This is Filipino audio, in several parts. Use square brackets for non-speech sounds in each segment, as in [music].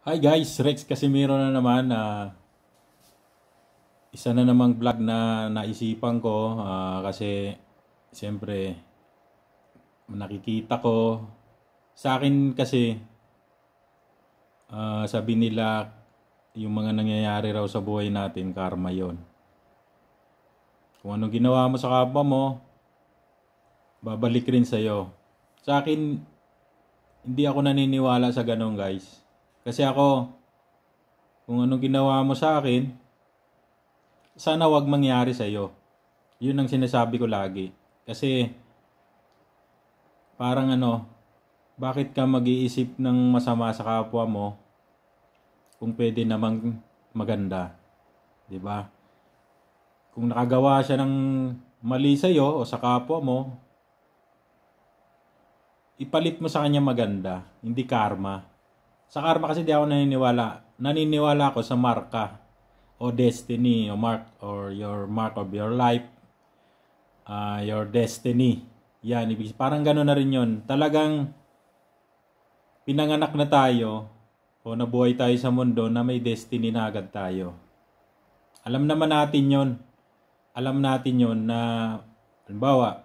Hi guys, Rex Casimiro na naman. Uh, isa na namang vlog na naisipan ko uh, kasi siyempre nakikita ko sa akin kasi uh, sabi nila yung mga nangyayari raw sa buhay natin karma yon. Kung anong ginawa mo sa kapwa mo babalik rin sa'yo. Sa akin hindi ako naniniwala sa ganun guys kasi ako, kung anong ginawa mo sa akin, sana wag mangyari sa iyo. Yun ang sinasabi ko lagi. Kasi parang ano, bakit ka mag-iisip ng masama sa kapwa mo kung pwede namang maganda? 'Di ba? Kung nakagawa siya ng mali sa iyo o sa kapwa mo, ipalit mo sa kanya maganda, hindi karma. Sa karma kasi di ako naniniwala. Naniniwala ako sa marka o destiny o mark or your mark of your life. Uh, your destiny. Yan, ibig parang gano'n na rin yun. Talagang pinanganak na tayo o nabuhay tayo sa mundo na may destiny na agad tayo. Alam naman natin yon Alam natin yon na, halimbawa,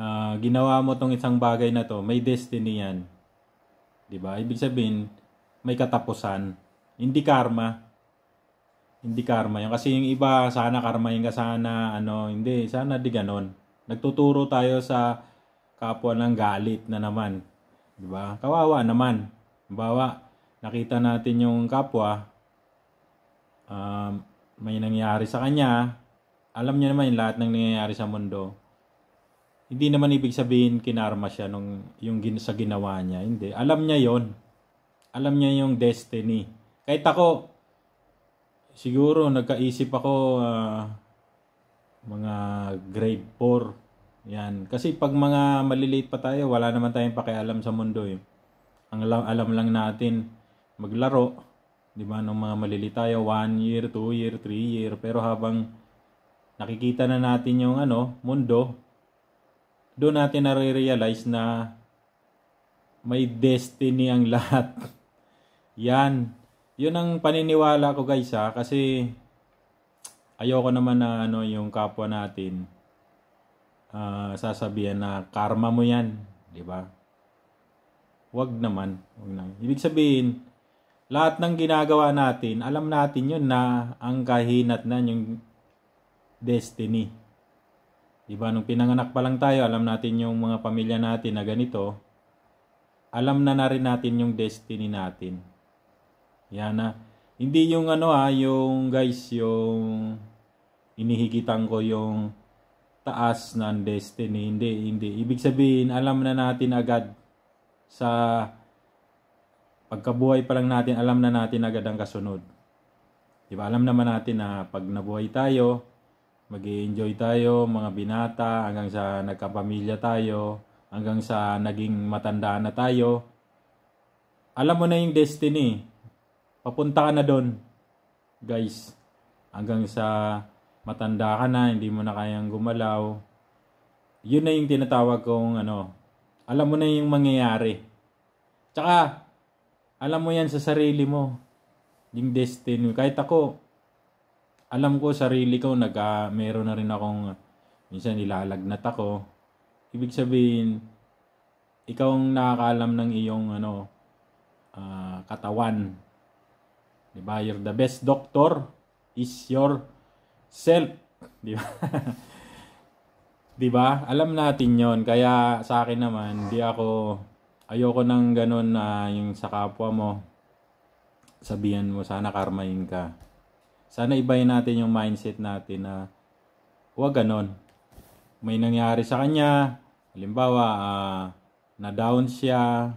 uh, ginawa mo tong isang bagay na to, may destiny yan 'Di ba? Ibig sabihin, may katapusan. Hindi karma. Hindi karma yun. Kasi yung iba, sana karma yung sana ano, hindi. Sana di ganon. Nagtuturo tayo sa kapwa ng galit na naman. Di ba? Kawawa naman. Bawa, nakita natin yung kapwa, um, may nangyari sa kanya, alam niya naman yung lahat ng nangyayari sa mundo hindi naman ibig sabihin kinarma siya nung yung gin, sa ginawa niya. Hindi. Alam niya yon Alam niya yung destiny. Kahit ako, siguro nagkaisip ako uh, mga grade 4. Yan. Kasi pag mga maliliit pa tayo, wala naman tayong pakialam sa mundo. Eh. Ang alam, alam lang natin, maglaro. Di ba? Nung mga maliliit tayo, 1 year, 2 year, 3 year. Pero habang nakikita na natin yung ano, mundo, doon natin nare-realize na may destiny ang [laughs] lahat. Yan. Yun ang paniniwala ko guys ha. Kasi ayoko naman na ano yung kapwa natin uh, ah, sasabihan na karma mo yan. di ba? Wag naman. Wag naman. Ibig sabihin, lahat ng ginagawa natin, alam natin yun na ang kahinat na yung destiny. Diba, nung pinanganak pa lang tayo, alam natin yung mga pamilya natin na ganito, alam na na rin natin yung destiny natin. Yan na. Hindi yung ano ha, ah, yung guys, yung inihigitan ko yung taas ng destiny. Hindi, hindi. Ibig sabihin, alam na natin agad sa pagkabuhay pa lang natin, alam na natin agad ang kasunod. Diba? Alam naman natin na pag nabuhay tayo, mag enjoy tayo, mga binata, hanggang sa nagkapamilya tayo, hanggang sa naging matanda na tayo. Alam mo na yung destiny. Papunta ka na doon, guys. Hanggang sa matanda ka na, hindi mo na kayang gumalaw. Yun na yung tinatawag kong ano, alam mo na yung mangyayari. Tsaka, alam mo yan sa sarili mo. Yung destiny. Kahit ako, alam ko sarili ko nagka ah, meron na rin akong minsan nilalagnat ako. Ibig sabihin ikaw ang nakakaalam ng iyong ano uh, katawan. 'Di ba? your the best doctor is your self. 'Di ba? [laughs] 'Di ba? Alam natin 'yon. Kaya sa akin naman, di ako ayoko nang ganun na uh, yung sa kapwa mo sabihan mo sana karmahin ka sana ibahin natin yung mindset natin na huwag ganon. May nangyari sa kanya, halimbawa, uh, na-down siya,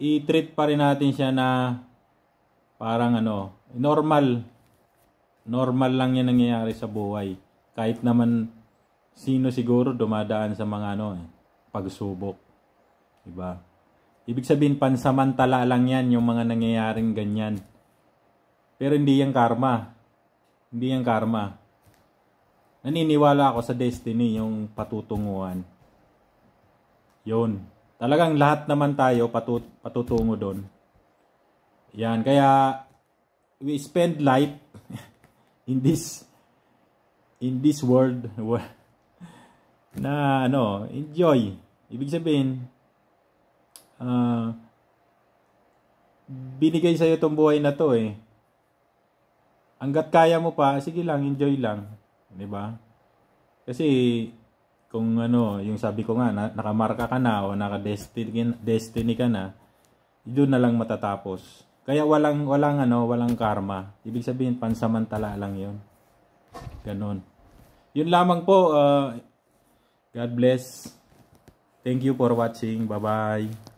i-treat pa rin natin siya na parang ano, normal. Normal lang yan nangyayari sa buhay. Kahit naman sino siguro dumadaan sa mga ano, eh, pagsubok. Diba? Ibig sabihin, pansamantala lang yan yung mga nangyayaring ganyan pero hindi yan karma. Hindi yan karma. Naniniwala ako sa destiny yung patutunguhan. Yun. Talagang lahat naman tayo patut patutungo doon. Yan. Kaya we spend life [laughs] in this in this world [laughs] na ano, enjoy. Ibig sabihin, uh, binigay sa'yo itong buhay na to eh hanggat kaya mo pa, sige lang, enjoy lang. 'Di ba? Kasi kung ano, yung sabi ko nga, na, nakamarka ka na o naka-destiny ka na, doon na lang matatapos. Kaya walang walang ano, walang karma. Ibig sabihin pansamantala lang 'yon. Ganon. Yun lamang po. Uh, God bless. Thank you for watching. Bye-bye.